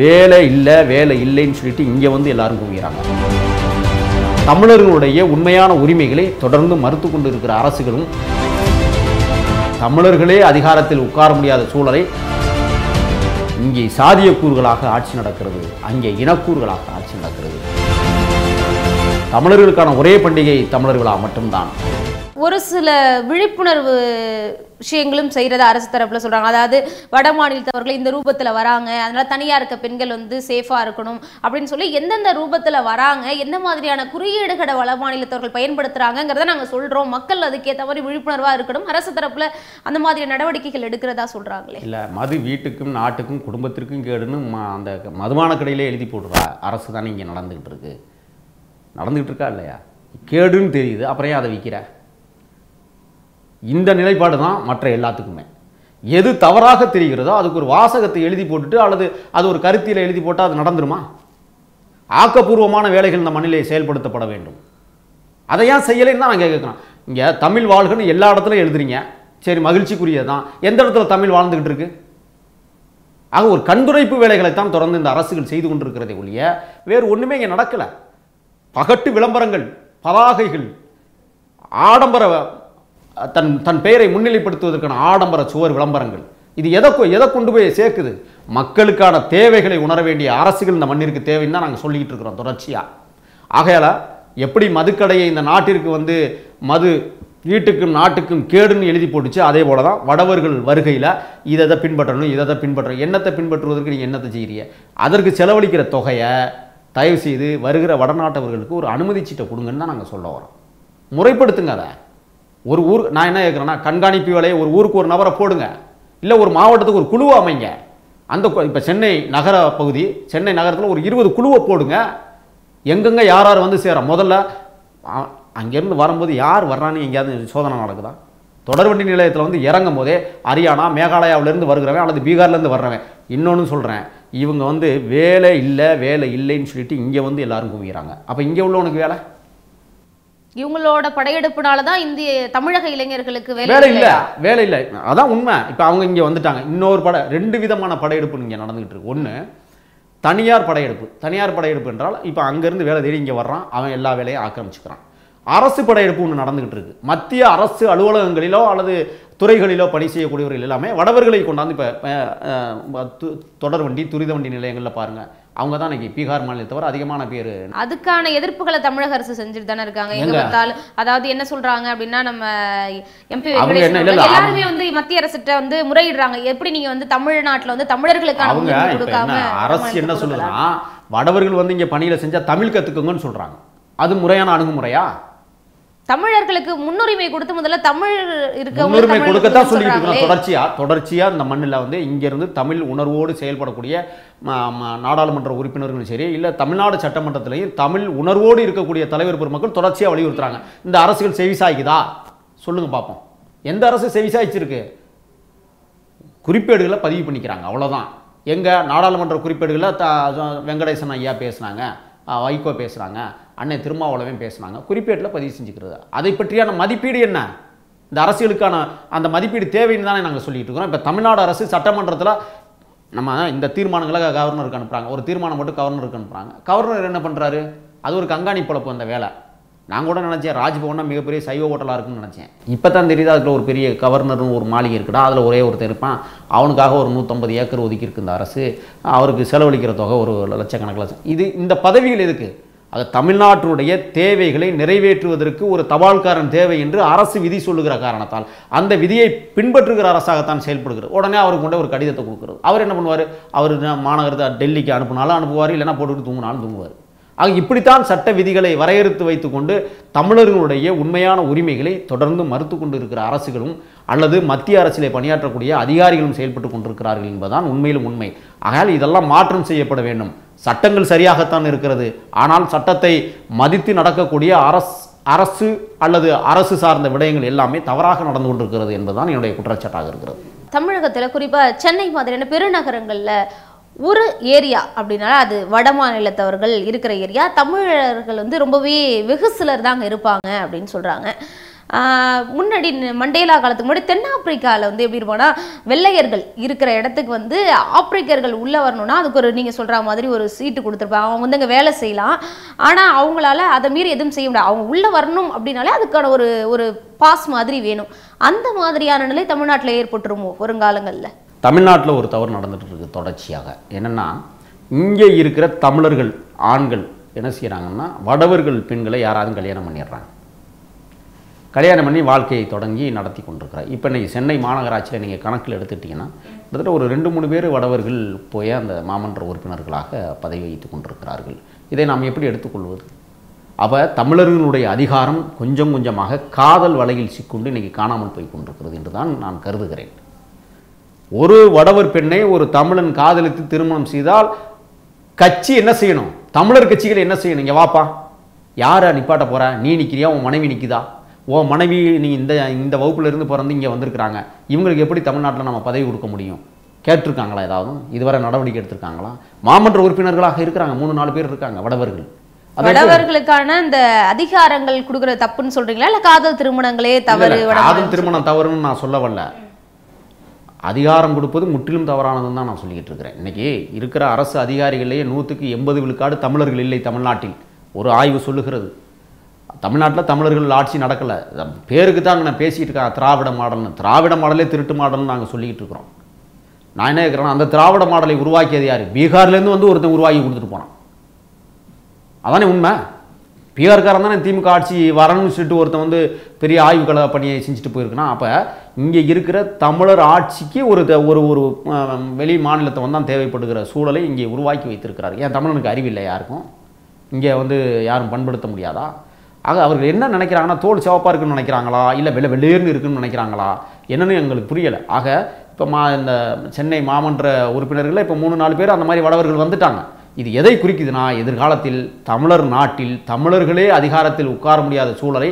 வேலை இல்லை வேலை இல்லைன்னு சொல்லிட்டு இங்கே வந்து எல்லாரும் குவிகிறாங்க தமிழர்களுடைய உண்மையான உரிமைகளை தொடர்ந்து மறுத்து கொண்டு இருக்கிற அரசுகளும் தமிழர்களே அதிகாரத்தில் உட்கார முடியாத சூழலை இங்கே சாதிய கூறுகளாக ஆட்சி நடக்கிறது அங்கே இனக்கூறுகளாக ஆட்சி நடக்கிறது தமிழர்களுக்கான ஒரே பண்டிகை தமிழர்களா மட்டும்தான் ஒரு சில விழிப்புணர்வு விஷயங்களும் செய்கிறத அரசு தரப்பில் சொல்கிறாங்க அதாவது வட மாநிலத்தவர்கள் இந்த ரூபத்தில் வராங்க அதனால் தனியாக இருக்க பெண்கள் வந்து சேஃபாக இருக்கணும் அப்படின்னு சொல்லி எந்தெந்த ரூபத்தில் வராங்க எந்த மாதிரியான குறியீடுகளை வட மாநிலத்தவர்கள் பயன்படுத்துகிறாங்கிறத நாங்கள் சொல்கிறோம் மக்கள் அதுக்கேற்ற மாதிரி விழிப்புணர்வாக இருக்கணும் அரசு தரப்பில் அந்த மாதிரி நடவடிக்கைகள் எடுக்கிறதா சொல்கிறாங்களே இல்லை மது வீட்டுக்கும் நாட்டுக்கும் குடும்பத்திற்கும் கேடுன்னு அந்த மதுமான கடையிலே எழுதி போடுறா அரசு தானே இங்கே நடந்துக்கிட்டு இருக்கு நடந்துக்கிட்டு இருக்கா இல்லையா கேடுன்னு தெரியுது அப்புறம் ஏன் அதை விற்கிற இந்த நிலைப்பாடு தான் மற்ற எல்லாத்துக்குமே எது தவறாக தெரிகிறதோ அதுக்கு ஒரு வாசகத்தை எழுதி போட்டுட்டு அல்லது அது ஒரு கருத்தியில் எழுதி போட்டால் அது நடந்துருமா ஆக்கப்பூர்வமான வேலைகள் இந்த மண்ணிலே செயல்படுத்தப்பட வேண்டும் அதை ஏன் செய்யலைன்னு தான் நாங்கள் கேட்குறோம் இங்கே தமிழ் வாழ்கன்னு எல்லா இடத்துலையும் எழுதுறீங்க சரி மகிழ்ச்சிக்குரியது தான் எந்த இடத்துல தமிழ் வாழ்ந்துக்கிட்டு இருக்கு ஆக ஒரு கண்துரைப்பு வேலைகளைத்தான் தொடர்ந்து இந்த அரசுகள் செய்து கொண்டிருக்கிறதே ஒழிய வேறு ஒன்றுமே இங்கே நடக்கலை பகட்டு விளம்பரங்கள் பதாகைகள் ஆடம்பர தன் தன் பெயரை முன்னிலைப்படுத்துவதற்கான ஆடம்பர சுவர் விளம்பரங்கள் இது எதை எதை கொண்டு போய் சேர்க்குது மக்களுக்கான தேவைகளை உணர வேண்டிய அரசுகள் இந்த மண்ணிற்கு தேவைன்னு தான் நாங்கள் சொல்லிக்கிட்டு இருக்கிறோம் தொடர்ச்சியாக ஆகையால் எப்படி மதுக்கடையை இந்த நாட்டிற்கு வந்து மது வீட்டுக்கும் நாட்டுக்கும் கேடுன்னு எழுதி போட்டுச்சு அதே போல தான் வடவர்கள் வருகையில் இதை இதை பின்பற்றணும் இதை இதை பின்பற்றணும் எண்ணத்தை பின்பற்றுவதற்கு நீங்கள் எண்ணத்தை செய்கிறீங்க அதற்கு செலவழிக்கிற தொகையை தயவு செய்து வருகிற வடநாட்டவர்களுக்கு ஒரு அனுமதி சீட்டை கொடுங்கன்னு தான் நாங்கள் சொல்ல வரோம் முறைப்படுத்துங்க அதை ஒரு ஊர் நான் என்ன கேட்குறேன்னா கண்காணிப்பு வேலையை ஒரு ஊருக்கு ஒரு நபரை போடுங்க இல்லை ஒரு மாவட்டத்துக்கு ஒரு குழுவை அமைங்க அந்த இப்போ சென்னை நகர பகுதி சென்னை நகரத்தில் ஒரு இருபது குழுவை போடுங்க எங்கெங்கே யார் யார் வந்து சேர முதல்ல அங்கேருந்து வரும்போது யார் வர்றான்னு எங்கேயாவது சோதனை நடக்குதா தொடர்வண்டி நிலையத்தில் வந்து இறங்கும் போதே ஹரியானா மேகாலயாவிலேருந்து வருகிறவன் அல்லது பீகார்லேருந்து வர்றவன் இன்னொன்று சொல்கிறேன் இவங்க வந்து வேலை இல்லை வேலை இல்லைன்னு சொல்லிட்டு இங்கே வந்து எல்லோரும் குவிக்கிறாங்க அப்போ இங்கே உள்ளவனுக்கு வேலை இவங்களோட படையெடுப்புனால தான் இந்திய தமிழக இளைஞர்களுக்கு வேலை இல்லை வேலை இல்லை அதான் உண்மை இப்போ அவங்க இங்க வந்துட்டாங்க இன்னொரு படை ரெண்டு விதமான படையெடுப்பு இங்கே நடந்துகிட்டு இருக்கு ஒண்ணு தனியார் படையெடுப்பு தனியார் படையெடுப்பு என்றால் இப்போ அங்கிருந்து வேலை தேடி இங்கே வர்றான் அவன் எல்லா வேலையும் ஆக்கிரமிச்சுக்கிறான் அரசு படையெடுப்பு ஒன்று நடந்துகிட்டு இருக்கு மத்திய அரசு அலுவலகங்களிலோ அல்லது துறைகளிலோ பணி செய்யக்கூடியவர்கள் எல்லாமே வடவர்களை கொண்டாந்து இப்போ தொடர் வண்டி துரித வண்டி நிலையங்களில் பாருங்கள் அவங்க தான் இன்னைக்கு பீகார் மாநிலத்தை தவிர அதிகமான பேர் அதுக்கான எதிர்ப்புகளை தமிழக அரசு செஞ்சுட்டு தானே இருக்காங்க எங்க பார்த்தாலும் அதாவது என்ன சொல்றாங்க அப்படின்னா நம்ம எம்பி எல்லாருமே வந்து மத்திய அரசுகிட்ட வந்து முறையிடுறாங்க எப்படி நீங்க வந்து தமிழ்நாட்டில் வந்து தமிழர்களுக்கான கொடுக்காம அரசு என்ன சொல்லுதுன்னா வடவர்கள் வந்து இங்கே பணியில் செஞ்சால் தமிழ் கற்றுக்குங்கன்னு சொல்கிறாங்க அது முறையான அணுகுமுறையா தமிழர்களுக்கு முன்னுரிமை கொடுத்து முதல்ல தமிழ் இருக்க முன்னுரிமை கொடுக்கத்தான் சொல்லிட்டு இருக்கோம் தொடர்ச்சியா தொடர்ச்சியா இந்த மண்ணில் வந்து இங்கிருந்து தமிழ் உணர்வோடு செயல்படக்கூடிய நாடாளுமன்ற உறுப்பினர்களும் சரி இல்லை தமிழ்நாடு சட்டமன்றத்திலையும் தமிழ் உணர்வோடு இருக்கக்கூடிய தலைவர் பெருமக்கள் தொடர்ச்சியாக வலியுறுத்துறாங்க இந்த அரசுகள் செவிசாய்க்குதா சொல்லுங்க பார்ப்போம் எந்த அரசு செவிசாய்ச்சிருக்கு குறிப்பேடுகளை பதிவு பண்ணிக்கிறாங்க அவ்வளோதான் எங்கள் நாடாளுமன்ற குறிப்பேடுகளை த வெங்கடேசன் ஐயா பேசுனாங்க வைகோ பேசுகிறாங்க அன்னை திருமாவளவன் பேசினாங்க குறிப்பேட்டில் பதிவு செஞ்சுக்கிறது அதை பற்றியான மதிப்பீடு என்ன இந்த அரசியலுக்கான அந்த மதிப்பீடு தேவைன்னு தானே நாங்கள் சொல்லிட்டு இருக்கிறோம் இப்போ தமிழ்நாடு அரசு சட்டமன்றத்தில் நம்ம இந்த தீர்மானங்களை கவர்னருக்கு அனுப்புகிறாங்க ஒரு தீர்மானம் மட்டும் கவர்னருக்கு அனுப்புகிறாங்க கவர்னர் என்ன பண்ணுறாரு அது ஒரு கண்காணி பொழப்பு அந்த வேலை நான் கூட நினச்சேன் ராஜ்பவனாக மிகப்பெரிய சைவ ஹோட்டலாக இருக்குன்னு நினச்சேன் இப்போ தான் தெரியுது அதுக்குள்ள ஒரு பெரிய கவர்னர்னு ஒரு மாளிகை இருக்குடா அதில் ஒரே ஒருத்தர் இருப்பான் அவனுக்காக ஒரு நூற்றம்பது ஏக்கர் ஒதுக்கியிருக்கு இந்த அரசு அவருக்கு செலவழிக்கிற தொகை ஒரு லட்சக்கணக்கில் இது இந்த பதவிகள் எதுக்கு அது தமிழ்நாட்டினுடைய தேவைகளை நிறைவேற்றுவதற்கு ஒரு தபால்காரன் தேவை என்று அரசு விதி சொல்லுகிற காரணத்தால் அந்த விதியை பின்பற்றுகிற அரசாகத்தான் செயல்படுகிறது உடனே அவருக்கு கொண்டு ஒரு கடிதத்தை கொடுக்குறது அவர் என்ன பண்ணுவார் அவர் மாநகரத்தை டெல்லிக்கு அனுப்பினாலும் அனுப்புவார் இல்லைனா போட்டுக்கிட்டு தூங்கினாலும் தூங்குவார் ஆக இப்படித்தான் சட்ட விதிகளை வரையறுத்து வைத்துக்கொண்டு தமிழர்களுடைய உண்மையான உரிமைகளை தொடர்ந்து மறுத்து கொண்டு இருக்கிற அரசுகளும் அல்லது மத்திய அரசிலே பணியாற்றக்கூடிய அதிகாரிகளும் செயல்பட்டு கொண்டிருக்கிறார்கள் என்பதுதான் உண்மையிலும் உண்மை ஆகையால் இதெல்லாம் மாற்றம் செய்யப்பட வேண்டும் சட்டங்கள் சரியாகத்தான் இருக்கிறது ஆனால் சட்டத்தை மதித்து நடக்கக்கூடிய அரசு அரசு அல்லது அரசு சார்ந்த விடயங்கள் எல்லாமே தவறாக நடந்து கொண்டிருக்கிறது என்பதுதான் என்னுடைய குற்றச்சாட்டாக இருக்கிறது தமிழகத்தில் குறிப்பாக சென்னை மாதிரியான பெருநகரங்களில் ஒரு ஏரியா அப்படின்னா அது வட மாநிலத்தவர்கள் இருக்கிற ஏரியா தமிழர்கள் வந்து ரொம்பவே வெகு சிலர் தாங்க இருப்பாங்க அப்படின்னு சொல்கிறாங்க முன்னாடி மண்டேலா காலத்துக்கு முன்னாடி தென்னாப்பிரிக்காவில் வந்து எப்படி இருப்போம்னா வெள்ளையர்கள் இருக்கிற இடத்துக்கு வந்து ஆப்பிரிக்கர்கள் உள்ளே வரணும்னா அதுக்கு ஒரு நீங்கள் சொல்கிற மாதிரி ஒரு சீட்டு கொடுத்துருப்பாங்க அவங்க வந்து அங்கே வேலை செய்யலாம் ஆனால் அவங்களால அதை மீறி எதுவும் செய்ய முடியாது அவங்க உள்ளே வரணும் அப்படின்னாலே அதுக்கான ஒரு ஒரு பாஸ் மாதிரி வேணும் அந்த மாதிரியான நிலை தமிழ்நாட்டில் ஏற்பட்டுருமோ வருங்காலங்களில் தமிழ்நாட்டில் ஒரு தவறு நடந்துட்டு இருக்குது தொடர்ச்சியாக என்னென்னா இங்கே இருக்கிற தமிழர்கள் ஆண்கள் என்ன செய்கிறாங்கன்னா வடவர்கள் பெண்களை யாராவது கல்யாணம் பண்ணிடுறாங்க கல்யாணம் பண்ணி வாழ்க்கையை தொடங்கி நடத்தி கொண்டிருக்கிறார் இப்போ நீங்கள் சென்னை மாநகராட்சியில் நீங்கள் கணக்கில் எடுத்துட்டிங்கன்னா கிட்டத்தட்ட ஒரு ரெண்டு மூணு பேர் வடவர்கள் போய் அந்த மாமன்ற உறுப்பினர்களாக பதவி வைத்து கொண்டிருக்கிறார்கள் இதை நாம் எப்படி எடுத்துக்கொள்வது அப்போ தமிழர்களுடைய அதிகாரம் கொஞ்சம் கொஞ்சமாக காதல் வலையில் சிக்கொண்டு இன்றைக்கி காணாமல் போய் கொண்டிருக்கிறது என்று தான் நான் கருதுகிறேன் ஒரு வடவர் பெண்ணை ஒரு தமிழன் காதலித்து திருமணம் செய்தால் கட்சி என்ன செய்யணும் தமிழர் கட்சிகள் என்ன செய்யணும் இங்கே வாப்பா யாரை நிப்பாட்ட போகிற நீ நிற்கிறியா உன் மனைவி நிற்கிதா ஓ மனைவி நீ இந்த இந்த வகுப்புலேருந்து பிறந்து இங்கே வந்திருக்கிறாங்க இவங்களுக்கு எப்படி தமிழ்நாட்டில் நம்ம பதவி கொடுக்க முடியும் கேட்டிருக்காங்களா ஏதாவது இதுவரை நடவடிக்கை எடுத்திருக்காங்களா மாமன்ற உறுப்பினர்களாக இருக்கிறாங்க மூணு நாலு பேர் இருக்காங்க வடவர்கள் வடவர்களுக்கான இந்த அதிகாரங்கள் கொடுக்குற தப்புன்னு சொல்றீங்களா இல்லை காதல் திருமணங்களே தவறு காதல் திருமணம் தவறுன்னு நான் சொல்ல அதிகாரம் கொடுப்பது முற்றிலும் தவறானதுன்னு தான் நான் சொல்லிக்கிட்டு இருக்கிறேன் இன்னைக்கு இருக்கிற அரசு அதிகாரிகளையே நூற்றுக்கு எண்பது விழுக்காடு தமிழர்கள் இல்லை தமிழ்நாட்டில் ஒரு ஆய்வு சொல்லுகிறது தமிழ்நாட்டில் தமிழர்கள் ஆட்சி நடக்கலை பேருக்கு தான் நான் பேசிகிட்டு இருக்கேன் திராவிட மாடல்னு திராவிட மாடலே திருட்டு மாடல்னு நாங்கள் சொல்லிக்கிட்டு இருக்கிறோம் நான் என்ன கேட்குறேன் அந்த திராவிட மாடலை உருவாக்கியது யார் பீகார்லேருந்து வந்து ஒருத்தன் உருவாக்கி கொடுத்துட்டு போனான் அதானே உண்மை பீகார்காரன் தானே திமுக ஆட்சி வரணும்னு சொல்லிட்டு ஒருத்தன் வந்து பெரிய ஆய்வுகளை பணியை செஞ்சுட்டு போயிருக்குன்னா அப்போ இங்கே இருக்கிற தமிழர் ஆட்சிக்கு ஒரு ஒரு ஒரு வெளி மாநிலத்தை வந்து தான் தேவைப்படுகிற சூழலை இங்கே உருவாக்கி வைத்திருக்கிறார் ஏன் தமிழனுக்கு அறிவில்லை யாருக்கும் இங்கே வந்து யாரும் பண்படுத்த முடியாதா ஆக அவர்கள் என்ன நினைக்கிறாங்கன்னா தோல் சிவப்பாக இருக்குன்னு நினைக்கிறாங்களா இல்லை வெள்ளை வெள்ளேர்னு இருக்குன்னு நினைக்கிறாங்களா என்னன்னு எங்களுக்கு புரியலை ஆக இப்போ மா இந்த சென்னை மாமன்ற உறுப்பினர்களில் இப்போ மூணு நாலு பேர் அந்த மாதிரி வளவர்கள் வந்துட்டாங்க இது எதை குறிக்குதுன்னா எதிர்காலத்தில் தமிழர் நாட்டில் தமிழர்களே அதிகாரத்தில் உட்கார முடியாத சூழலை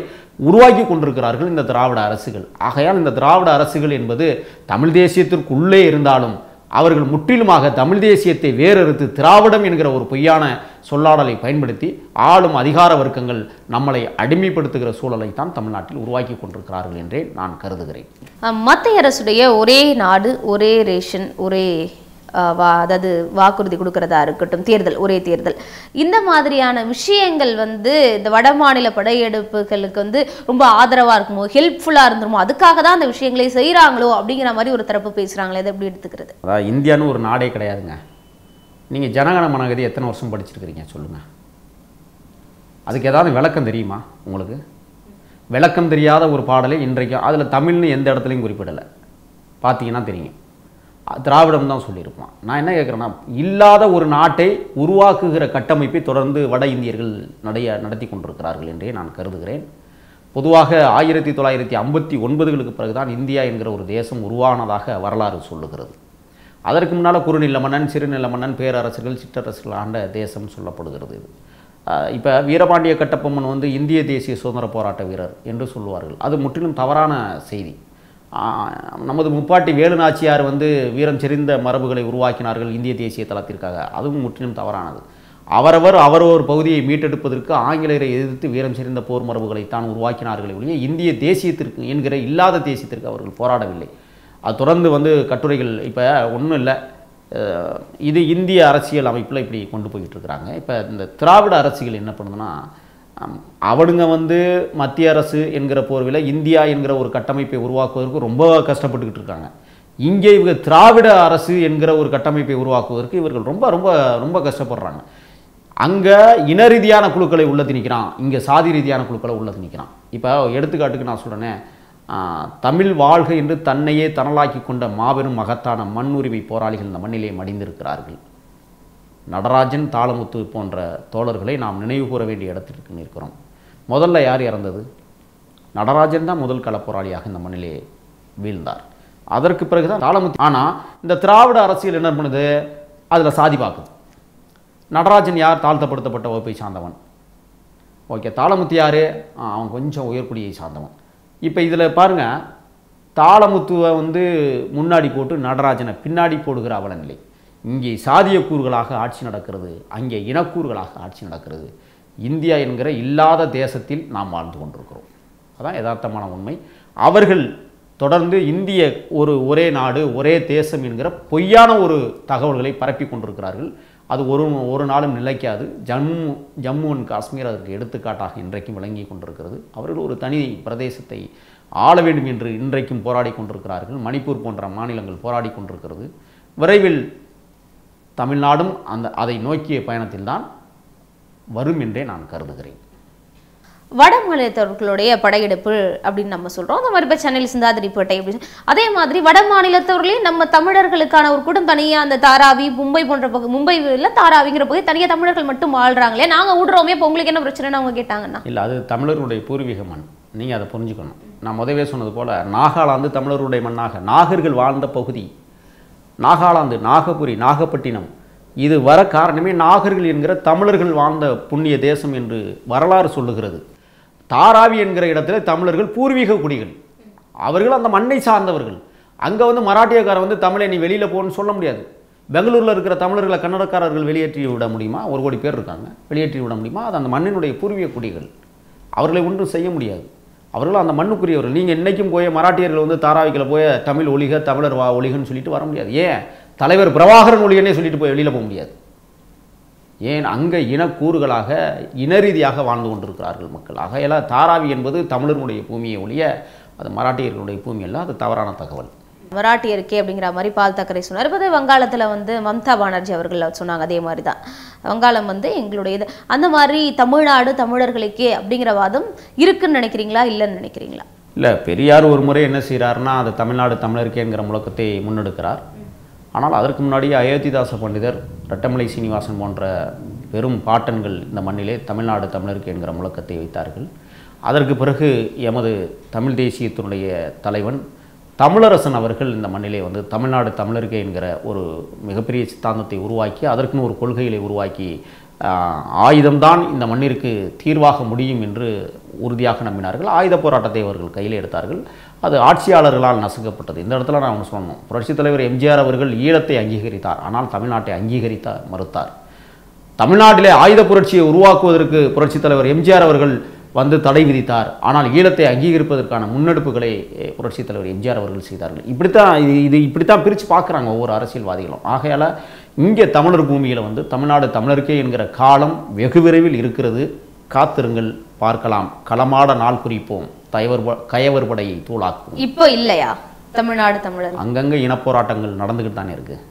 உருவாக்கி கொண்டிருக்கிறார்கள் இந்த திராவிட அரசுகள் ஆகையால் இந்த திராவிட அரசுகள் என்பது தமிழ் தேசியத்திற்குள்ளே இருந்தாலும் அவர்கள் முற்றிலுமாக தமிழ் தேசியத்தை வேறறுத்து திராவிடம் என்கிற ஒரு பொய்யான சொல்லாடலை பயன்படுத்தி ஆளும் அதிகார வர்க்கங்கள் நம்மளை அடிமைப்படுத்துகிற சூழலை தான் தமிழ்நாட்டில் உருவாக்கி கொண்டிருக்கிறார்கள் என்றே நான் கருதுகிறேன் மத்திய அரசுடைய ஒரே நாடு ஒரே ரேஷன் ஒரே வா அதாவது வாக்குறுதி கொடுக்கறதா இருக்கட்டும் தேர்தல் ஒரே தேர்தல் இந்த மாதிரியான விஷயங்கள் வந்து இந்த வட மாநில படையெடுப்புகளுக்கு வந்து ரொம்ப ஆதரவாக இருக்குமோ ஹெல்ப்ஃபுல்லாக இருந்துருமோ அதுக்காக தான் அந்த விஷயங்களை செய்கிறாங்களோ அப்படிங்கிற மாதிரி ஒரு தரப்பு பேசுகிறாங்களே அதை எப்படி எடுத்துக்கிறது அதாவது இந்தியான்னு ஒரு நாடே கிடையாதுங்க நீங்கள் ஜனகண மனகதி எத்தனை வருஷம் படிச்சிருக்கிறீங்க சொல்லுங்கள் அதுக்கு ஏதாவது விளக்கம் தெரியுமா உங்களுக்கு விளக்கம் தெரியாத ஒரு பாடலை இன்றைக்கும் அதில் தமிழ்னு எந்த இடத்துலையும் குறிப்பிடலை பார்த்தீங்கன்னா தெரியும் திராவிடம் தான் சொல்லியிருப்பான் நான் என்ன கேட்குறேன்னா இல்லாத ஒரு நாட்டை உருவாக்குகிற கட்டமைப்பை தொடர்ந்து வட இந்தியர்கள் நடைய நடத்தி கொண்டிருக்கிறார்கள் என்றே நான் கருதுகிறேன் பொதுவாக ஆயிரத்தி தொள்ளாயிரத்தி ஐம்பத்தி ஒன்பதுகளுக்கு பிறகுதான் இந்தியா என்கிற ஒரு தேசம் உருவானதாக வரலாறு சொல்லுகிறது அதற்கு முன்னால் குறுநில மன்னன் சிறுநில மன்னன் பேரரசுகள் சிற்றரசுகள் ஆண்ட தேசம் சொல்லப்படுகிறது இது இப்போ வீரபாண்டிய கட்டப்பொம்மன் வந்து இந்திய தேசிய சுதந்திர போராட்ட வீரர் என்று சொல்லுவார்கள் அது முற்றிலும் தவறான செய்தி நமது முப்பாட்டி வேலுநாச்சியார் வந்து வீரம் செறிந்த மரபுகளை உருவாக்கினார்கள் இந்திய தேசிய தளத்திற்காக அதுவும் முற்றிலும் தவறானது அவரவர் அவரவர் பகுதியை மீட்டெடுப்பதற்கு ஆங்கிலேயரை எதிர்த்து வீரம் செறிந்த போர் மரபுகளை தான் உருவாக்கினார்கள் ஒழிய இந்திய தேசியத்திற்கு என்கிற இல்லாத தேசியத்திற்கு அவர்கள் போராடவில்லை அது தொடர்ந்து வந்து கட்டுரைகள் இப்போ ஒன்றும் இல்லை இது இந்திய அரசியல் அமைப்பில் இப்படி கொண்டு போயிட்டு இருக்கிறாங்க இப்போ இந்த திராவிட அரசியல் என்ன பண்ணுதுன்னா அவனுங்க வந்து மத்திய அரசு என்கிற போர்வில் இந்தியா என்கிற ஒரு கட்டமைப்பை உருவாக்குவதற்கு ரொம்ப கஷ்டப்பட்டுக்கிட்டு இருக்காங்க இங்கே இவங்க திராவிட அரசு என்கிற ஒரு கட்டமைப்பை உருவாக்குவதற்கு இவர்கள் ரொம்ப ரொம்ப ரொம்ப கஷ்டப்படுறாங்க அங்கே இன ரீதியான குழுக்களை உள்ள திணிக்கிறான் இங்கே சாதி ரீதியான குழுக்களை உள்ள திணிக்கிறான் இப்போ எடுத்துக்காட்டுக்கு நான் சொல்கிறேனே தமிழ் வாழ்க என்று தன்னையே தனலாக்கி கொண்ட மாபெரும் மகத்தான மண் உரிமை போராளிகள் இந்த மண்ணிலே மடிந்திருக்கிறார்கள் நடராஜன் தாளமுத்து போன்ற தோழர்களை நாம் நினைவு கூற வேண்டிய இடத்திற்கு நிற்கிறோம் முதல்ல யார் இறந்தது நடராஜன் தான் முதல் களப்போராளியாக இந்த மண்ணிலே வீழ்ந்தார் அதற்கு பிறகு தான் தாளமுத்து ஆனால் இந்த திராவிட அரசியல் என்ன பண்ணுது அதில் சாதி பார்க்குது நடராஜன் யார் தாழ்த்தப்படுத்தப்பட்ட வகுப்பை சார்ந்தவன் ஓகே தாளமுத்து யார் அவன் கொஞ்சம் உயர்குடியை சார்ந்தவன் இப்போ இதில் பாருங்கள் தாளமுத்துவை வந்து முன்னாடி போட்டு நடராஜனை பின்னாடி போடுகிற அவலநிலை இங்கே சாதிய கூறுகளாக ஆட்சி நடக்கிறது அங்கே இனக்கூறுகளாக ஆட்சி நடக்கிறது இந்தியா என்கிற இல்லாத தேசத்தில் நாம் வாழ்ந்து கொண்டிருக்கிறோம் அதான் யதார்த்தமான உண்மை அவர்கள் தொடர்ந்து இந்திய ஒரு ஒரே நாடு ஒரே தேசம் என்கிற பொய்யான ஒரு தகவல்களை பரப்பி கொண்டிருக்கிறார்கள் அது ஒரு ஒரு நாளும் நிலைக்காது ஜம்மு ஜம்மு அண்ட் காஷ்மீர் அதற்கு எடுத்துக்காட்டாக இன்றைக்கும் விளங்கி கொண்டிருக்கிறது அவர்கள் ஒரு தனி பிரதேசத்தை ஆள வேண்டும் என்று இன்றைக்கும் போராடி கொண்டிருக்கிறார்கள் மணிப்பூர் போன்ற மாநிலங்கள் போராடி கொண்டிருக்கிறது விரைவில் தமிழ்நாடும் அந்த அதை நோக்கிய பயணத்தில்தான் வரும் என்றே நான் கருதுகிறேன் வட மாநிலத்தவர்களுடைய படையெடுப்பு அப்படின்னு நம்ம சொல்கிறோம் அந்த மாதிரி இப்போ சென்னையில் சிந்தாதிரிப்பேட்டை அப்படின்னு அதே மாதிரி வட மாநிலத்தவர்களையும் நம்ம தமிழர்களுக்கான ஒரு கூட்டம் தனியாக அந்த தாராவி மும்பை போன்ற மும்பை மும்பையில் தாராவிங்கிற பகுதி தனியாக தமிழர்கள் மட்டும் வாழ்றாங்களே நாங்கள் விடுறோமே இப்போ உங்களுக்கு என்ன பிரச்சனைன்னு அவங்க கேட்டாங்கன்னா இல்லை அது தமிழர்களுடைய பூர்வீக மண் நீங்கள் அதை புரிஞ்சுக்கணும் நான் முதவே சொன்னது போல் நாகாலாந்து தமிழருடைய மண்ணாக நாகர்கள் வாழ்ந்த பகுதி நாகாலாந்து நாகபுரி நாகப்பட்டினம் இது வர காரணமே நாகர்கள் என்கிற தமிழர்கள் வாழ்ந்த புண்ணிய தேசம் என்று வரலாறு சொல்லுகிறது தாராவி என்கிற இடத்துல தமிழர்கள் பூர்வீக குடிகள் அவர்கள் அந்த மண்ணை சார்ந்தவர்கள் அங்கே வந்து மராட்டியக்காரன் வந்து தமிழை நீ வெளியில் போகணும்னு சொல்ல முடியாது பெங்களூரில் இருக்கிற தமிழர்களை கன்னடக்காரர்கள் வெளியேற்றி விட முடியுமா ஒரு கோடி பேர் இருக்காங்க வெளியேற்றி விட முடியுமா அது அந்த மண்ணினுடைய பூர்வீக குடிகள் அவர்களை ஒன்றும் செய்ய முடியாது அவர்களும் அந்த மண்ணுக்குரியவர்கள் நீங்கள் இன்றைக்கும் போய் மராட்டியர்கள் வந்து தாராவிக்கில் போய் தமிழ் ஒழிக தமிழர் வா ஒழிகன்னு சொல்லிட்டு வர முடியாது ஏன் தலைவர் பிரபாகரன் ஒழிகனே சொல்லிட்டு போய் வெளியில் போக முடியாது ஏன் அங்கே இனக்கூறுகளாக இனரீதியாக வாழ்ந்து கொண்டிருக்கிறார்கள் மக்கள் எல்லாம் தாராவி என்பது தமிழர்களுடைய பூமியை ஒழிய அது மராட்டியர்களுடைய பூமி எல்லாம் அது தவறான தகவல் மராட்டியருக்கே அப்படிங்கிற மாதிரி பால் தக்கரை சொன்னார் இப்போ வங்காளத்தில் வந்து மம்தா பானர்ஜி அவர்கள் சொன்னாங்க அதே மாதிரி தான் வங்காளம் வந்து எங்களுடைய அந்த மாதிரி தமிழ்நாடு தமிழர்களுக்கே அப்படிங்கிற வாதம் இருக்குன்னு நினைக்கிறீங்களா இல்லைன்னு நினைக்கிறீங்களா இல்லை பெரியார் ஒரு முறை என்ன செய்கிறாருன்னா அது தமிழ்நாடு தமிழருக்கேங்கிற முழக்கத்தை முன்னெடுக்கிறார் ஆனால் அதற்கு முன்னாடி அயோத்திதாச பண்டிதர் ரட்டமலை சீனிவாசன் போன்ற பெரும் பாட்டன்கள் இந்த மண்ணிலே தமிழ்நாடு தமிழருக்கு என்கிற முழக்கத்தை வைத்தார்கள் அதற்கு பிறகு எமது தமிழ் தேசியத்தினுடைய தலைவன் தமிழரசன் அவர்கள் இந்த மண்ணிலே வந்து தமிழ்நாடு தமிழர்கே என்கிற ஒரு மிகப்பெரிய சித்தாந்தத்தை உருவாக்கி அதற்குன்னு ஒரு கொள்கைகளை உருவாக்கி ஆயுதம்தான் இந்த மண்ணிற்கு தீர்வாக முடியும் என்று உறுதியாக நம்பினார்கள் ஆயுத போராட்டத்தை அவர்கள் கையில் எடுத்தார்கள் அது ஆட்சியாளர்களால் நசுக்கப்பட்டது இந்த இடத்துல நான் ஒன்று சொன்னோம் புரட்சித் தலைவர் எம்ஜிஆர் அவர்கள் ஈழத்தை அங்கீகரித்தார் ஆனால் தமிழ்நாட்டை அங்கீகரித்தார் மறுத்தார் தமிழ்நாட்டிலே ஆயுத புரட்சியை உருவாக்குவதற்கு புரட்சித் தலைவர் எம்ஜிஆர் அவர்கள் வந்து தடை விதித்தார் ஆனால் ஈழத்தை அங்கீகரிப்பதற்கான முன்னெடுப்புகளை புரட்சித் தலைவர் எம்ஜிஆர் அவர்கள் செய்தார்கள் இப்படித்தான் இது இது இப்படித்தான் பிரித்து பார்க்குறாங்க ஒவ்வொரு அரசியல்வாதிகளும் ஆகையால் இங்கே தமிழர் பூமியில் வந்து தமிழ்நாடு தமிழருக்கே என்கிற காலம் வெகு விரைவில் இருக்கிறது காத்திருங்கள் பார்க்கலாம் களமாட நாள் குறிப்போம் தயவர் கயவர் படையை தூளாக்கும் இப்போ இல்லையா தமிழ்நாடு தமிழர் அங்கங்கே இனப்போராட்டங்கள் நடந்துக்கிட்டு தானே இருக்குது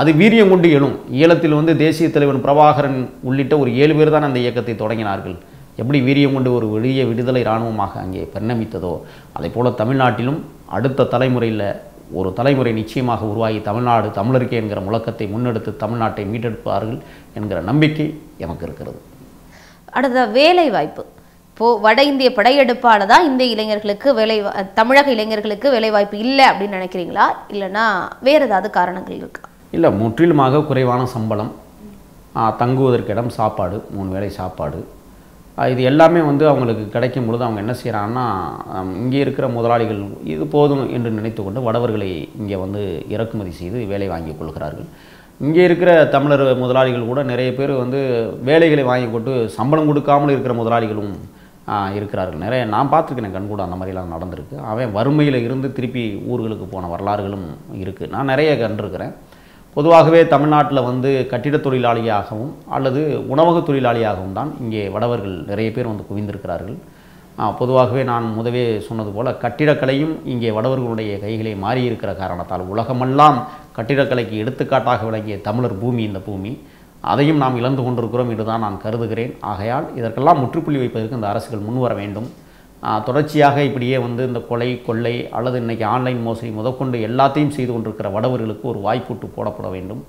அது வீரியம் கொண்டு எழும் ஈழத்தில் வந்து தேசிய தலைவன் பிரபாகரன் உள்ளிட்ட ஒரு ஏழு பேர் தான் அந்த இயக்கத்தை தொடங்கினார்கள் எப்படி வீரியம் கொண்டு ஒரு வெளியே விடுதலை இராணுவமாக அங்கே பரிணமித்ததோ அதை போல் தமிழ்நாட்டிலும் அடுத்த தலைமுறையில் ஒரு தலைமுறை நிச்சயமாக உருவாகி தமிழ்நாடு தமிழருக்கே என்கிற முழக்கத்தை முன்னெடுத்து தமிழ்நாட்டை மீட்டெடுப்பார்கள் என்கிற நம்பிக்கை எனக்கு இருக்கிறது அடுத்த வேலை வாய்ப்பு இப்போது வட இந்திய படையெடுப்பால் தான் இந்திய இளைஞர்களுக்கு வேலை தமிழக இளைஞர்களுக்கு வேலைவாய்ப்பு இல்லை அப்படின்னு நினைக்கிறீங்களா இல்லைனா வேறு ஏதாவது காரணங்கள் இருக்கா இல்லை முற்றிலுமாக குறைவான சம்பளம் தங்குவதற்கு இடம் சாப்பாடு மூணு வேளை சாப்பாடு இது எல்லாமே வந்து அவங்களுக்கு கிடைக்கும் பொழுது அவங்க என்ன செய்கிறாங்கன்னா இங்கே இருக்கிற முதலாளிகள் இது போதும் என்று நினைத்து கொண்டு வடவர்களை இங்கே வந்து இறக்குமதி செய்து வேலை வாங்கி கொள்கிறார்கள் இங்கே இருக்கிற தமிழர் முதலாளிகள் கூட நிறைய பேர் வந்து வேலைகளை வாங்கி கொண்டு சம்பளம் கொடுக்காமல் இருக்கிற முதலாளிகளும் இருக்கிறார்கள் நிறைய நான் பார்த்துருக்கேன் கண்கூட அந்த மாதிரிலாம் நடந்திருக்கு அவன் வறுமையில் இருந்து திருப்பி ஊர்களுக்கு போன வரலாறுகளும் இருக்குது நான் நிறைய கண்டிருக்கிறேன் பொதுவாகவே தமிழ்நாட்டில் வந்து கட்டிட தொழிலாளியாகவும் அல்லது உணவக தொழிலாளியாகவும் தான் இங்கே வடவர்கள் நிறைய பேர் வந்து குவிந்திருக்கிறார்கள் பொதுவாகவே நான் முதவே சொன்னது போல் கட்டிடக்கலையும் இங்கே வடவர்களுடைய கைகளை மாறியிருக்கிற காரணத்தால் உலகமெல்லாம் கட்டிடக்கலைக்கு எடுத்துக்காட்டாக விளங்கிய தமிழர் பூமி இந்த பூமி அதையும் நாம் இழந்து கொண்டிருக்கிறோம் என்று தான் நான் கருதுகிறேன் ஆகையால் இதற்கெல்லாம் முற்றுப்புள்ளி வைப்பதற்கு இந்த அரசுகள் முன்வர வேண்டும் தொடர்ச்சியாக இப்படியே வந்து இந்த கொலை கொள்ளை அல்லது இன்றைக்கி ஆன்லைன் மோசடி முதற்கொண்டு எல்லாத்தையும் செய்து கொண்டிருக்கிற வடவர்களுக்கு ஒரு வாய்ப்புட்டு போடப்பட வேண்டும்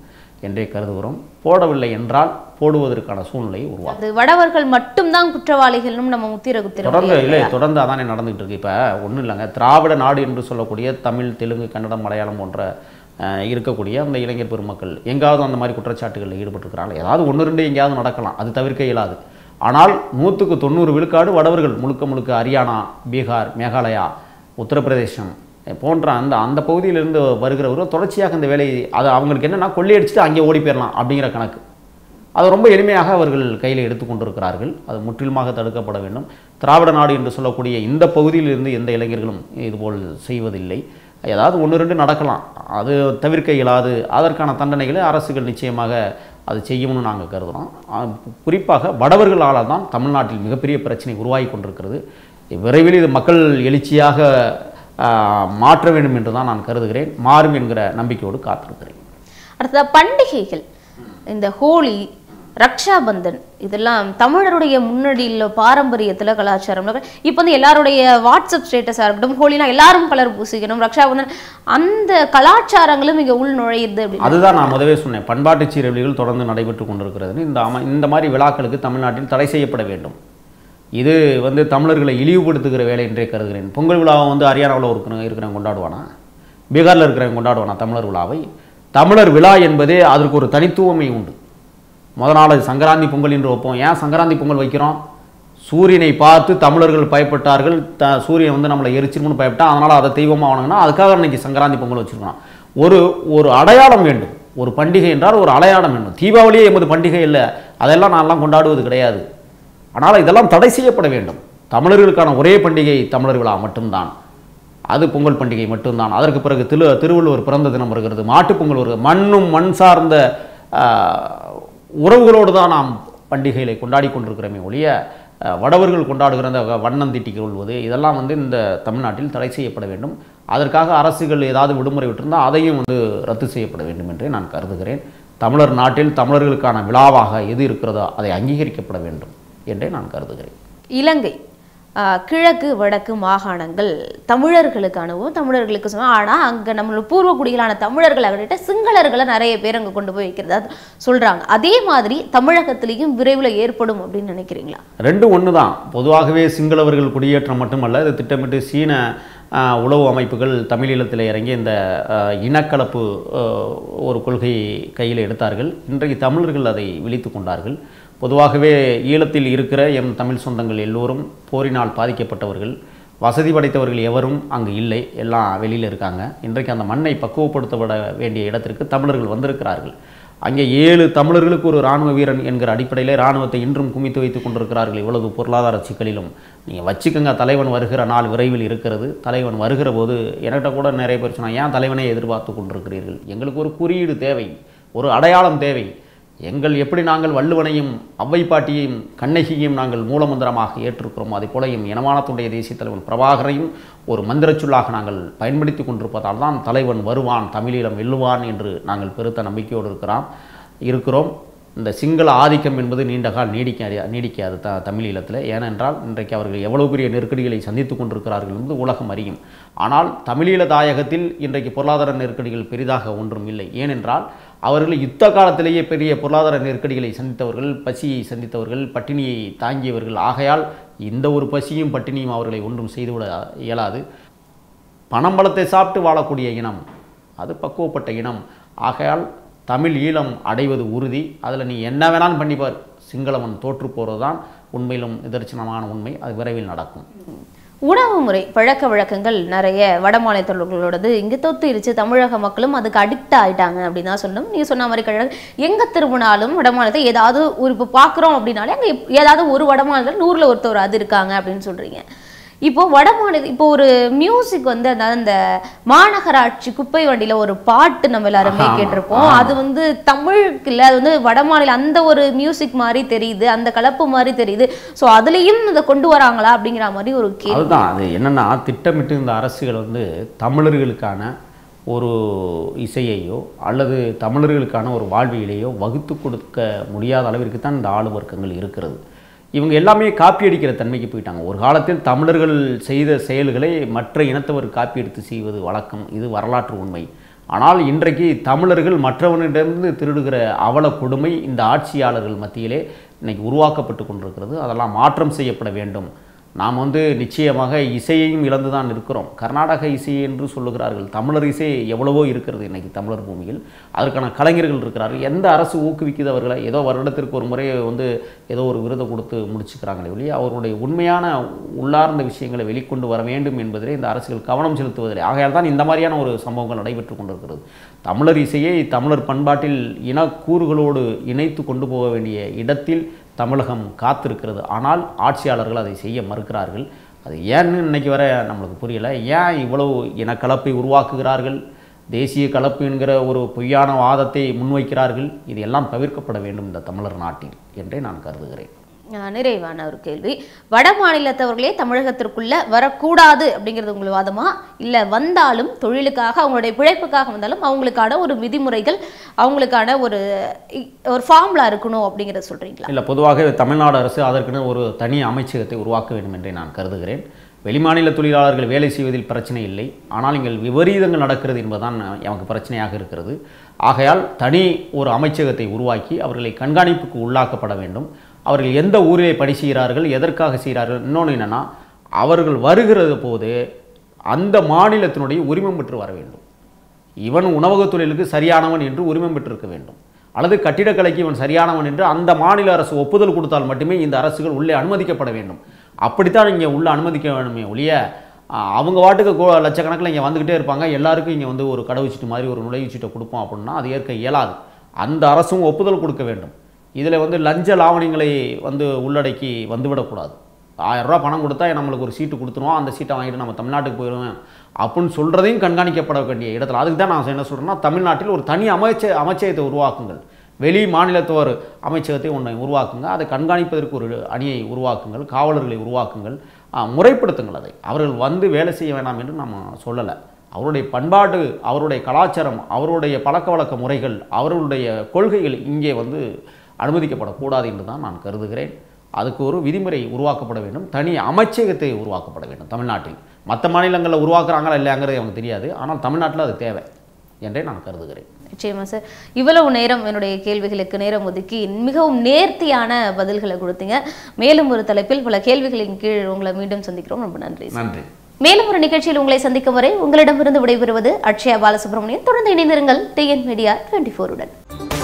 என்றே கருதுகிறோம் போடவில்லை என்றால் போடுவதற்கான சூழ்நிலையை உருவாக்கு வடவர்கள் மட்டும்தான் குற்றவாளிகளும் நம்ம முத்திரகு தொடர்ந்து இல்லை தொடர்ந்து அதானே நடந்துகிட்டு இருக்கு இப்போ ஒன்றும் இல்லைங்க திராவிட நாடு என்று சொல்லக்கூடிய தமிழ் தெலுங்கு கன்னடம் மலையாளம் போன்ற இருக்கக்கூடிய அந்த இளைஞர் பெருமக்கள் எங்காவது அந்த மாதிரி குற்றச்சாட்டுகளில் ஈடுபட்டிருக்கிறாங்க ஏதாவது ஒன்று ரெண்டு எங்கேயாவது நடக்கலாம் அது தவிர்க்க இயலாது ஆனால் நூற்றுக்கு தொண்ணூறு விழுக்காடு வடவர்கள் முழுக்க முழுக்க ஹரியானா பீகார் மேகாலயா உத்தரப்பிரதேசம் போன்ற அந்த அந்த பகுதியிலிருந்து வருகிறவர்கள் தொடர்ச்சியாக இந்த வேலையை அது அவங்களுக்கு என்னென்னா கொள்ளையடிச்சுட்டு அங்கே ஓடி போயிடலாம் அப்படிங்கிற கணக்கு அது ரொம்ப எளிமையாக அவர்கள் கையில் எடுத்துக்கொண்டிருக்கிறார்கள் அது முற்றிலுமாக தடுக்கப்பட வேண்டும் திராவிட நாடு என்று சொல்லக்கூடிய இந்த பகுதியிலிருந்து எந்த இளைஞர்களும் இதுபோல் செய்வதில்லை ஏதாவது ஒன்று ரெண்டு நடக்கலாம் அது தவிர்க்க இயலாது அதற்கான தண்டனைகளை அரசுகள் நிச்சயமாக அது செய்யணும்னு நாங்கள் கருதுகிறோம் குறிப்பாக வடவர்களால் தான் தமிழ்நாட்டில் மிகப்பெரிய பிரச்சனை உருவாகி கொண்டிருக்கிறது விரைவில் இது மக்கள் எழுச்சியாக மாற்ற வேண்டும் என்று தான் நான் கருதுகிறேன் மாறும் என்கிற நம்பிக்கையோடு காத்திருக்கிறேன் அடுத்ததாக பண்டிகைகள் இந்த ஹோலி ரக்ஷாபந்தன் இதெல்லாம் தமிழருடைய முன்னணியில் பாரம்பரியத்தில் கலாச்சாரம் இப்போ வந்து எல்லாருடைய வாட்ஸ்அப் ஸ்டேட்டஸாக இருக்கட்டும் ஹோலினா எல்லாரும் கலர் பூசிக்கணும் ரக்ஷாபந்தன் அந்த கலாச்சாரங்களும் இங்கே உள் நுழையுது அதுதான் நான் முதவே சொன்னேன் பண்பாட்டு சீரழிவுகள் தொடர்ந்து நடைபெற்று கொண்டிருக்கிறது இந்த இந்த மாதிரி விழாக்களுக்கு தமிழ்நாட்டில் தடை செய்யப்பட வேண்டும் இது வந்து தமிழர்களை இழிவுபடுத்துகிற வேலை என்றே கருதுகிறேன் பொங்கல் விழாவை வந்து ஹரியானாவில் இருக்கிற இருக்கிறவங்க கொண்டாடுவானா பீகாரில் இருக்கிறவங்க கொண்டாடுவானா தமிழர் விழாவை தமிழர் விழா என்பதே அதற்கு ஒரு தனித்துவமே உண்டு முதல் நாள் சங்கராந்தி பொங்கல் என்று வைப்போம் ஏன் சங்கராந்தி பொங்கல் வைக்கிறோம் சூரியனை பார்த்து தமிழர்கள் பயப்பட்டார்கள் த சூரியன் வந்து நம்மளை எரிச்சிருமுன்னு பயப்பட்டா அதனால் அதை தெய்வமாக ஆனாங்கன்னா அதுக்காக இன்றைக்கி சங்கராந்தி பொங்கல் வச்சுருக்கணும் ஒரு ஒரு அடையாளம் வேண்டும் ஒரு பண்டிகை என்றால் ஒரு அடையாளம் வேண்டும் தீபாவளியே எமது பண்டிகை இல்லை அதெல்லாம் நான்லாம் கொண்டாடுவது கிடையாது ஆனால் இதெல்லாம் தடை செய்யப்பட வேண்டும் தமிழர்களுக்கான ஒரே பண்டிகை தமிழர்களாக மட்டும்தான் அது பொங்கல் பண்டிகை மட்டும்தான் அதற்கு பிறகு திரு திருவள்ளுவர் பிறந்த தினம் வருகிறது மாட்டுப்பொங்கல் வருகிறது மண்ணும் மண் சார்ந்த உறவுகளோடு தான் நாம் பண்டிகைகளை கொண்டாடி கொண்டிருக்கிறோமே ஒழிய வடவர்கள் கொண்டாடுகிற அந்த வண்ணம் தீட்டி கொள்வது இதெல்லாம் வந்து இந்த தமிழ்நாட்டில் தடை செய்யப்பட வேண்டும் அதற்காக அரசுகள் ஏதாவது விடுமுறை விட்டிருந்தால் அதையும் வந்து ரத்து செய்யப்பட வேண்டும் என்றே நான் கருதுகிறேன் தமிழர் நாட்டில் தமிழர்களுக்கான விழாவாக எது இருக்கிறதோ அதை அங்கீகரிக்கப்பட வேண்டும் என்றே நான் கருதுகிறேன் இலங்கை கிழக்கு வடக்கு மாகாணங்கள் தமிழர்களுக்கானவும் தமிழர்களுக்கு சொன்னால் ஆனால் அங்கே நம்மளோட பூர்வக்குடிகளான தமிழர்களை விட சிங்களர்களை நிறைய பேர் அங்கே கொண்டு போய் வைக்கிறதா சொல்கிறாங்க அதே மாதிரி தமிழகத்திலையும் விரைவில் ஏற்படும் அப்படின்னு நினைக்கிறீங்களா ரெண்டு ஒன்று தான் பொதுவாகவே சிங்களவர்கள் குடியேற்றம் மட்டுமல்ல இது திட்டமிட்டு சீன உளவு அமைப்புகள் தமிழீழத்தில் இறங்கி இந்த இனக்கலப்பு ஒரு கொள்கை கையில் எடுத்தார்கள் இன்றைக்கு தமிழர்கள் அதை விழித்து கொண்டார்கள் பொதுவாகவே ஈழத்தில் இருக்கிற எம் தமிழ் சொந்தங்கள் எல்லோரும் போரினால் பாதிக்கப்பட்டவர்கள் வசதி படைத்தவர்கள் எவரும் அங்கு இல்லை எல்லாம் வெளியில் இருக்காங்க இன்றைக்கு அந்த மண்ணை பக்குவப்படுத்தப்பட வேண்டிய இடத்திற்கு தமிழர்கள் வந்திருக்கிறார்கள் அங்கே ஏழு தமிழர்களுக்கு ஒரு இராணுவ வீரன் என்கிற அடிப்படையில் இராணுவத்தை இன்றும் குமித்து வைத்து கொண்டிருக்கிறார்கள் இவ்வளவு பொருளாதார சிக்கலிலும் நீங்கள் வச்சுக்கங்க தலைவன் வருகிற நாள் விரைவில் இருக்கிறது தலைவன் வருகிற போது என்கிட்ட கூட நிறைய பேர் சொன்னால் ஏன் தலைவனை எதிர்பார்த்து கொண்டிருக்கிறீர்கள் எங்களுக்கு ஒரு குறியீடு தேவை ஒரு அடையாளம் தேவை எங்கள் எப்படி நாங்கள் வள்ளுவனையும் அவ்வை பாட்டியையும் கண்ணகியையும் நாங்கள் மூலமந்திரமாக ஏற்றிருக்கிறோம் அதே போல இனமானத்துடைய தேசிய தலைவன் பிரபாகரையும் ஒரு மந்திரச்சொல்லாக நாங்கள் பயன்படுத்தி கொண்டிருப்பதால் தான் தலைவன் வருவான் தமிழீழம் வெல்லுவான் என்று நாங்கள் பெருத்த நம்பிக்கையோடு இருக்கிறான் இருக்கிறோம் இந்த சிங்கள ஆதிக்கம் என்பது நீண்ட கால் நீடிக்க நீடிக்காது த தமிழ் ஈழத்தில் ஏனென்றால் இன்றைக்கு அவர்கள் எவ்வளவு பெரிய நெருக்கடிகளை சந்தித்து கொண்டிருக்கிறார்கள் என்பது உலகம் அறியும் ஆனால் தமிழீழ தாயகத்தில் இன்றைக்கு பொருளாதார நெருக்கடிகள் பெரிதாக ஒன்றும் இல்லை ஏனென்றால் அவர்கள் யுத்த காலத்திலேயே பெரிய பொருளாதார நெருக்கடிகளை சந்தித்தவர்கள் பசியை சந்தித்தவர்கள் பட்டினியை தாங்கியவர்கள் ஆகையால் இந்த ஒரு பசியும் பட்டினியும் அவர்களை ஒன்றும் செய்துவிட இயலாது பணம்பலத்தை சாப்பிட்டு வாழக்கூடிய இனம் அது பக்குவப்பட்ட இனம் ஆகையால் தமிழ் ஈழம் அடைவது உறுதி அதில் நீ என்ன வேணாலும் பண்ணிப்பார் சிங்களவன் தோற்று போகிறது தான் உண்மையிலும் நிதர்சனமான உண்மை அது விரைவில் நடக்கும் உணவு முறை பழக்க வழக்கங்கள் நிறைய வட மாநிலத்தவர்களோடது இங்கே தொத்திருச்சு தமிழக மக்களும் அதுக்கு அடிக்ட் ஆகிட்டாங்க அப்படின்னு தான் சொல்லணும் நீங்கள் சொன்ன மாதிரி கழக எங்கே திரும்பினாலும் வட மாநிலத்தை ஏதாவது ஒரு இப்போ பார்க்குறோம் அப்படின்னாலே அங்கே ஏதாவது ஒரு வட மாநிலத்தில் நூறில் ஒருத்தர் அது இருக்காங்க அப்படின்னு சொல்கிறீங்க இப்போ வட இப்போ ஒரு மியூசிக் வந்து அதாவது அந்த மாநகராட்சி குப்பை வண்டியில ஒரு பாட்டு நம்ம எல்லாருமே கேட்டிருப்போம் அது வந்து தமிழுக்கு இல்லை அது வந்து வட மாநில அந்த ஒரு மியூசிக் மாதிரி தெரியுது அந்த கலப்பு மாதிரி தெரியுது ஸோ அதுலேயும் இதை கொண்டு வராங்களா அப்படிங்கிற மாதிரி ஒரு கேள்வி அதுதான் அது என்னன்னா திட்டமிட்டு இந்த அரசுகள் வந்து தமிழர்களுக்கான ஒரு இசையையோ அல்லது தமிழர்களுக்கான ஒரு வாழ்வியலையோ வகுத்து கொடுக்க முடியாத அளவிற்கு தான் இந்த ஆளு வர்க்கங்கள் இருக்கிறது இவங்க எல்லாமே காப்பி அடிக்கிற தன்மைக்கு போயிட்டாங்க ஒரு காலத்தில் தமிழர்கள் செய்த செயல்களை மற்ற இனத்தவர் காப்பி எடுத்து செய்வது வழக்கம் இது வரலாற்று உண்மை ஆனால் இன்றைக்கு தமிழர்கள் மற்றவனிடமிருந்து திருடுகிற அவல கொடுமை இந்த ஆட்சியாளர்கள் மத்தியிலே இன்னைக்கு உருவாக்கப்பட்டு கொண்டிருக்கிறது அதெல்லாம் மாற்றம் செய்யப்பட வேண்டும் நாம் வந்து நிச்சயமாக இசையையும் இழந்து தான் இருக்கிறோம் கர்நாடக இசை என்று சொல்லுகிறார்கள் தமிழர் இசை எவ்வளவோ இருக்கிறது இன்றைக்கி தமிழர் பூமியில் அதற்கான கலைஞர்கள் இருக்கிறார்கள் எந்த அரசு ஊக்குவிக்குது அவர்களை ஏதோ வருடத்திற்கு ஒரு முறை வந்து ஏதோ ஒரு விருதை கொடுத்து முடிச்சுக்கிறாங்களே ஒழிய அவருடைய உண்மையான உள்ளார்ந்த விஷயங்களை வெளிக்கொண்டு வர வேண்டும் என்பதிலே இந்த அரசுகள் கவனம் செலுத்துவதில்லை ஆகையால் தான் இந்த மாதிரியான ஒரு சம்பவங்கள் நடைபெற்று கொண்டிருக்கிறது தமிழர் இசையை தமிழர் பண்பாட்டில் இனக்கூறுகளோடு இணைத்து கொண்டு போக வேண்டிய இடத்தில் தமிழகம் காத்திருக்கிறது ஆனால் ஆட்சியாளர்கள் அதை செய்ய மறுக்கிறார்கள் அது ஏன்னு இன்றைக்கி வர நம்மளுக்கு புரியலை ஏன் இவ்வளவு இனக்கலப்பை உருவாக்குகிறார்கள் தேசிய கலப்பு என்கிற ஒரு பொய்யான வாதத்தை முன்வைக்கிறார்கள் இது எல்லாம் தவிர்க்கப்பட வேண்டும் இந்த தமிழர் நாட்டில் என்றே நான் கருதுகிறேன் நிறைவான ஒரு கேள்வி வட மாநிலத்தவர்களே தமிழகத்திற்குள்ள வரக்கூடாது அப்படிங்கிறது உங்களுக்கு வாதமா இல்லை வந்தாலும் தொழிலுக்காக அவங்களுடைய பிழைப்புக்காக வந்தாலும் அவங்களுக்கான ஒரு விதிமுறைகள் அவங்களுக்கான ஒரு ஒரு ஃபார்முலா இருக்கணும் அப்படிங்கிறத சொல்கிறீங்களா இல்லை பொதுவாக தமிழ்நாடு அரசு அதற்குன்னு ஒரு தனி அமைச்சகத்தை உருவாக்க வேண்டும் என்றே நான் கருதுகிறேன் வெளிமாநில தொழிலாளர்கள் வேலை செய்வதில் பிரச்சனை இல்லை ஆனால் இங்கே விபரீதங்கள் நடக்கிறது என்பதுதான் எனக்கு பிரச்சனையாக இருக்கிறது ஆகையால் தனி ஒரு அமைச்சகத்தை உருவாக்கி அவர்களை கண்காணிப்புக்கு உள்ளாக்கப்பட வேண்டும் அவர்கள் எந்த ஊரிலே பணி செய்கிறார்கள் எதற்காக செய்கிறார்கள் இன்னொன்று என்னென்னா அவர்கள் வருகிறது போது அந்த மாநிலத்தினுடைய உரிமம் பெற்று வர வேண்டும் இவன் உணவகத் தொழிலுக்கு சரியானவன் என்று உரிமம் பெற்றிருக்க வேண்டும் அல்லது கட்டிடக்கலைக்கு இவன் சரியானவன் என்று அந்த மாநில அரசு ஒப்புதல் கொடுத்தால் மட்டுமே இந்த அரசுகள் உள்ளே அனுமதிக்கப்பட வேண்டும் அப்படித்தான் இங்கே உள்ளே அனுமதிக்க வேணுமே ஒழிய அவங்க வாட்டுக்கு லட்சக்கணக்கில் இங்கே வந்துக்கிட்டே இருப்பாங்க எல்லாருக்கும் இங்கே வந்து ஒரு கடவுச்சீட்டு மாதிரி ஒரு நுழைவுச்சீட்டை கொடுப்போம் அப்படின்னா அது ஏற்க இயலாது அந்த அரசும் ஒப்புதல் கொடுக்க வேண்டும் இதில் வந்து லஞ்ச லாவணிகளை வந்து உள்ளடக்கி வந்துவிடக்கூடாது ரூபா பணம் கொடுத்தா நம்மளுக்கு ஒரு சீட்டு கொடுத்துருவோம் அந்த சீட்டை வாங்கிட்டு நம்ம தமிழ்நாட்டுக்கு போயிடுவேன் அப்படின்னு சொல்கிறதையும் கண்காணிக்கப்பட வேண்டிய இடத்துல அதுக்கு தான் நான் என்ன சொல்கிறேன்னா தமிழ்நாட்டில் ஒரு தனி அமைச்ச அமைச்சகத்தை உருவாக்குங்கள் வெளி மாநிலத்தோர் அமைச்சகத்தை ஒன்றை உருவாக்குங்க அதை கண்காணிப்பதற்கு ஒரு அணியை உருவாக்குங்கள் காவலர்களை உருவாக்குங்கள் முறைப்படுத்துங்கள் அதை அவர்கள் வந்து வேலை செய்ய வேண்டாம் என்று நம்ம சொல்லலை அவருடைய பண்பாடு அவருடைய கலாச்சாரம் அவருடைய பழக்க வழக்க முறைகள் அவர்களுடைய கொள்கைகள் இங்கே வந்து அனுமதிக்கப்படக்கூடாது என்று தான் நான் கருதுகிறேன் அதுக்கு ஒரு விதிமுறை உருவாக்கப்பட வேண்டும் தனி அமைச்சகத்தை உருவாக்கப்பட வேண்டும் தமிழ்நாட்டில் மற்ற மாநிலங்களில் உருவாக்குறாங்களா இல்லையாங்கிறது எனக்கு தெரியாது ஆனால் தமிழ்நாட்டில் அது தேவை என்றே நான் கருதுகிறேன் நிச்சயமா சார் இவ்வளவு நேரம் என்னுடைய கேள்விகளுக்கு நேரம் ஒதுக்கி மிகவும் நேர்த்தியான பதில்களை கொடுத்தீங்க மேலும் ஒரு தலைப்பில் பல கேள்விகளின் கீழ் உங்களை மீண்டும் சந்திக்கிறோம் ரொம்ப நன்றி நன்றி மேலும் ஒரு நிகழ்ச்சியில் உங்களை சந்திக்கும் வரை உங்களிடமிருந்து விடைபெறுவது அக்ஷயா பாலசுப்ரமணியன் தொடர்ந்து இணைந்திருங்கள் டிஎன் மீடியா டுவெண்ட்டி ஃபோருடன்